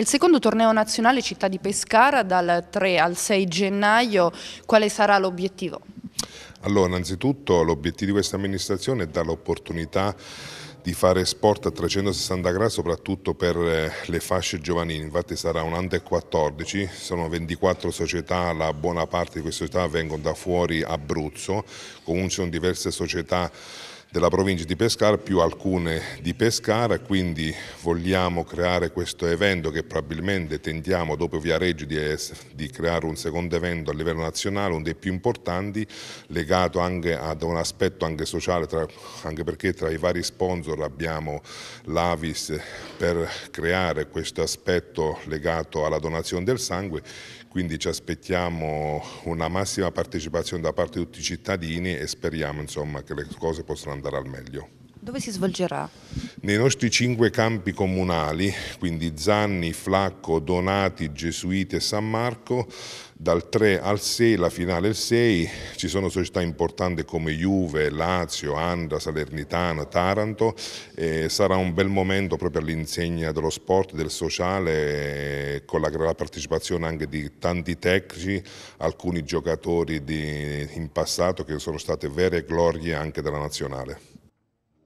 il secondo torneo nazionale città di Pescara dal 3 al 6 gennaio, quale sarà l'obiettivo? Allora, innanzitutto l'obiettivo di questa amministrazione è dare l'opportunità di fare sport a 360 gradi soprattutto per eh, le fasce giovanili, infatti sarà un under 14, sono 24 società, la buona parte di queste società vengono da fuori Abruzzo, comunque sono diverse società della provincia di Pescara più alcune di Pescara, quindi vogliamo creare questo evento che probabilmente tentiamo dopo Viareggio di, di, creare un secondo evento a livello nazionale, uno dei più importanti, legato anche ad un aspetto anche sociale, tra, anche perché tra i vari sponsor abbiamo l'Avis per creare questo aspetto legato alla donazione del sangue, quindi ci aspettiamo una massima partecipazione da parte di tutti i cittadini e speriamo insomma, che le cose possano andare andare al meglio. Dove si svolgerà? Nei nostri cinque campi comunali, quindi Zanni, Flacco, Donati, Gesuiti e San Marco, dal 3 al 6, la finale il 6, ci sono società importanti come Juve, Lazio, Andra, Salernitana, Taranto e sarà un bel momento proprio all'insegna dello sport, del sociale, con la, partecipazione anche di tanti tecnici, alcuni giocatori di, in passato che sono state vere glorie anche della nazionale.